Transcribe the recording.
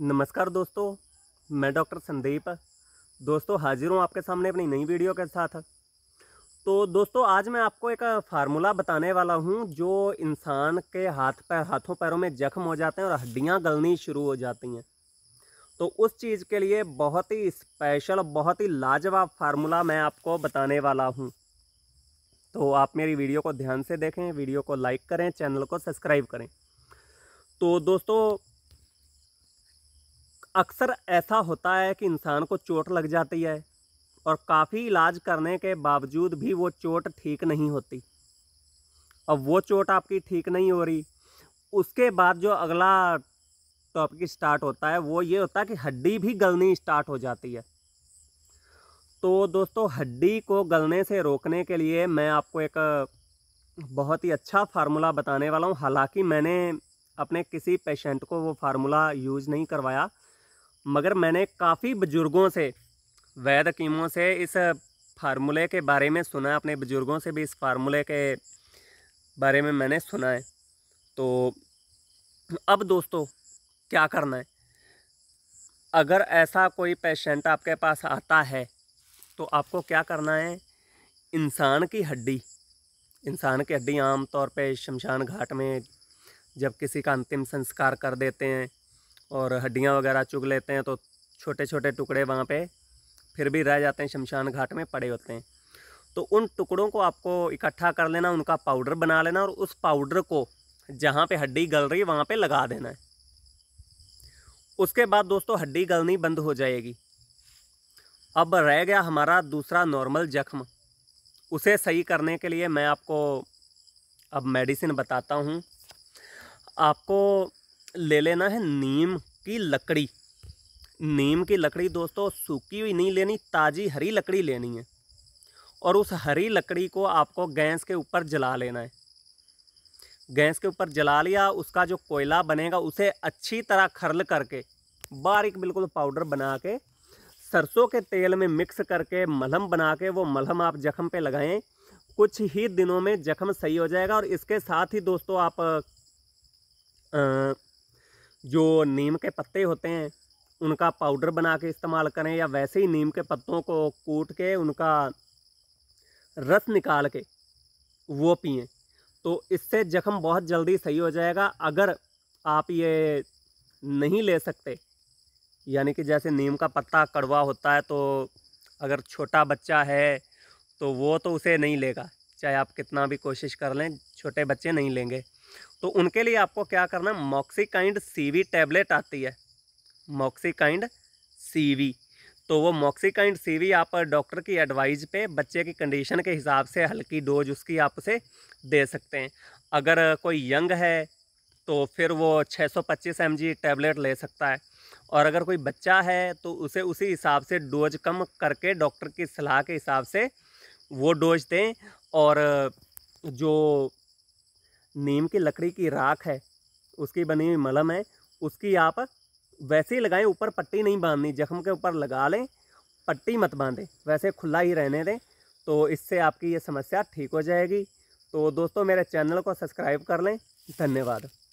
नमस्कार दोस्तों मैं डॉक्टर संदीप दोस्तों हाजिर हूँ आपके सामने अपनी नई वीडियो के साथ तो दोस्तों आज मैं आपको एक फार्मूला बताने वाला हूँ जो इंसान के हाथ पैर हाथों पैरों में जख्म हो जाते हैं और हड्डियाँ गलनी शुरू हो जाती हैं तो उस चीज़ के लिए बहुत ही स्पेशल बहुत ही लाजवाब फार्मूला मैं आपको बताने वाला हूँ तो आप मेरी वीडियो को ध्यान से देखें वीडियो को लाइक करें चैनल को सब्सक्राइब करें तो दोस्तों अक्सर ऐसा होता है कि इंसान को चोट लग जाती है और काफ़ी इलाज करने के बावजूद भी वो चोट ठीक नहीं होती अब वो चोट आपकी ठीक नहीं हो रही उसके बाद जो अगला टॉपिक स्टार्ट होता है वो ये होता है कि हड्डी भी गलनी स्टार्ट हो जाती है तो दोस्तों हड्डी को गलने से रोकने के लिए मैं आपको एक बहुत ही अच्छा फार्मूला बताने वाला हूँ हालांकि मैंने अपने किसी पेशेंट को वो फार्मूला यूज़ नहीं करवाया मगर मैंने काफ़ी बुज़ुर्गों से वैद हकीमों से इस फार्मूले के बारे में सुना है अपने बुज़ुर्गों से भी इस फार्मूले के बारे में मैंने सुना है तो अब दोस्तों क्या करना है अगर ऐसा कोई पेशेंट आपके पास आता है तो आपको क्या करना है इंसान की हड्डी इंसान की हड्डी आम तौर पे शमशान घाट में जब किसी का अंतिम संस्कार कर देते हैं और हड्डियाँ वगैरह चुग लेते हैं तो छोटे छोटे टुकड़े वहाँ पे फिर भी रह जाते हैं शमशान घाट में पड़े होते हैं तो उन टुकड़ों को आपको इकट्ठा कर लेना उनका पाउडर बना लेना और उस पाउडर को जहाँ पे हड्डी गल रही वहाँ पे लगा देना है उसके बाद दोस्तों हड्डी गलनी बंद हो जाएगी अब रह गया हमारा दूसरा नॉर्मल जख्म उसे सही करने के लिए मैं आपको अब मेडिसिन बताता हूँ आपको ले लेना है नीम की लकड़ी नीम की लकड़ी दोस्तों सूखी हुई नहीं लेनी ताज़ी हरी लकड़ी लेनी है और उस हरी लकड़ी को आपको गैस के ऊपर जला लेना है गैस के ऊपर जला लिया उसका जो कोयला बनेगा उसे अच्छी तरह खरल करके बारीक बिल्कुल पाउडर बना के सरसों के तेल में मिक्स करके मलहम बना के वो मलहम आप जख्म पे लगाएं कुछ ही दिनों में जख्म सही हो जाएगा और इसके साथ ही दोस्तों आप आ, जो नीम के पत्ते होते हैं उनका पाउडर बना के इस्तेमाल करें या वैसे ही नीम के पत्तों को कूट के उनका रस निकाल के वो पिएँ तो इससे ज़ख्म बहुत जल्दी सही हो जाएगा अगर आप ये नहीं ले सकते यानी कि जैसे नीम का पत्ता कड़वा होता है तो अगर छोटा बच्चा है तो वो तो उसे नहीं लेगा चाहे आप कितना भी कोशिश कर लें छोटे बच्चे नहीं लेंगे तो उनके लिए आपको क्या करना है मॉक्सीकाइंड सीवी टैबलेट आती है मॉक्सीकाइंड सीवी तो वो मॉक्सीकाइंड सीवी आप डॉक्टर की एडवाइज पे बच्चे की कंडीशन के हिसाब से हल्की डोज उसकी आप उसे दे सकते हैं अगर कोई यंग है तो फिर वो 625 सौ पच्चीस टैबलेट ले सकता है और अगर कोई बच्चा है तो उसे उसी हिसाब से डोज कम करके डॉक्टर की सलाह के हिसाब से वो डोज दें और जो नीम की लकड़ी की राख है उसकी बनी हुई मलम है उसकी आप वैसे ही लगाएं ऊपर पट्टी नहीं बांधनी जख्म के ऊपर लगा लें पट्टी मत बांधें वैसे खुला ही रहने दें तो इससे आपकी ये समस्या ठीक हो जाएगी तो दोस्तों मेरे चैनल को सब्सक्राइब कर लें धन्यवाद